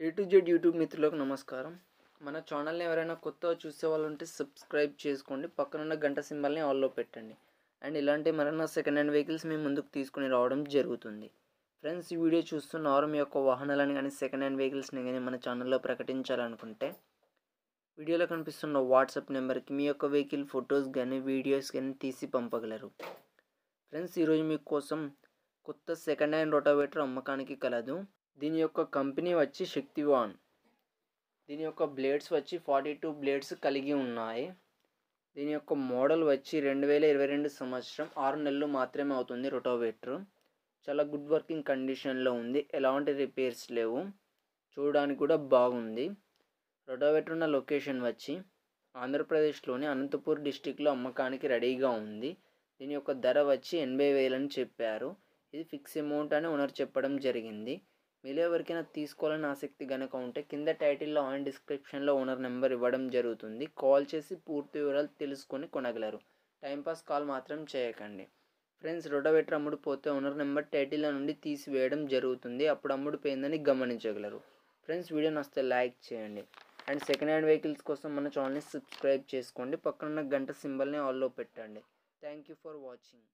A to Z YouTube మిత్రులకు నమస్కారం మన ఛానల్ని ఎవరైనా కొత్తగా చూసే వాళ్ళు ఉంటే సబ్స్క్రైబ్ చేసుకోండి పక్కనున్న గంట సింబల్ని ఆల్లో పెట్టండి అండ్ ఇలాంటి మరన్నా సెకండ్ హ్యాండ్ వెహికల్స్ మేము ముందుకు తీసుకుని రావడం జరుగుతుంది ఫ్రెండ్స్ ఈ వీడియో వారు మీ యొక్క వాహనాలను కానీ సెకండ్ హ్యాండ్ వెహికల్స్ని కానీ మన ఛానల్లో ప్రకటించాలనుకుంటే వీడియోలో కనిపిస్తున్న వాట్సాప్ నెంబర్కి మీ యొక్క వెహికల్ ఫొటోస్ కానీ వీడియోస్ కానీ తీసి పంపగలరు ఫ్రెండ్స్ ఈరోజు మీకోసం కొత్త సెకండ్ హ్యాండ్ రోటావేటర్ అమ్మకానికి కలదు దీని యొక్క కంపెనీ వచ్చి శక్తివాన్ దీని యొక్క బ్లేడ్స్ వచ్చి ఫార్టీ టూ బ్లేడ్స్ కలిగి ఉన్నాయి దీని యొక్క మోడల్ వచ్చి రెండు వేల ఇరవై రెండు సంవత్సరం ఆరు నెలలు మాత్రమే అవుతుంది రొటోవేటర్ చాలా గుడ్ వర్కింగ్ కండిషన్లో ఉంది ఎలాంటి రిపేర్స్ లేవు చూడడానికి కూడా బాగుంది రొటోవేటర్ ఉన్న లొకేషన్ వచ్చి ఆంధ్రప్రదేశ్లోని అనంతపూర్ డిస్టిక్లో అమ్మకానికి రెడీగా ఉంది దీని యొక్క ధర వచ్చి ఎనభై వేలని చెప్పారు ఇది ఫిక్స్ అమౌంట్ అని ఓనర్ చెప్పడం జరిగింది మీలో ఎవరికైనా తీసుకోవాలని ఆసక్తి కనుక ఉంటే కింద టైటిల్లో ఆన్ డిస్క్రిప్షన్లో ఓనర్ నెంబర్ ఇవ్వడం జరుగుతుంది కాల్ చేసి పూర్తి వివరాలు తెలుసుకొని కొనగలరు టైంపాస్ కాల్ మాత్రం చేయకండి ఫ్రెండ్స్ అమ్ముడు పోతే ఓనర్ నెంబర్ టైటిల్ నుండి తీసివేయడం జరుగుతుంది అప్పుడు అమ్ముడు పోయిందని గమనించగలరు ఫ్రెండ్స్ వీడియో నస్తే లైక్ చేయండి అండ్ సెకండ్ హ్యాండ్ వెహికల్స్ కోసం మన ఛానల్ని సబ్స్క్రైబ్ చేసుకోండి పక్కనున్న గంట సింబల్ని ఆల్లో పెట్టండి థ్యాంక్ యూ ఫర్ వాచింగ్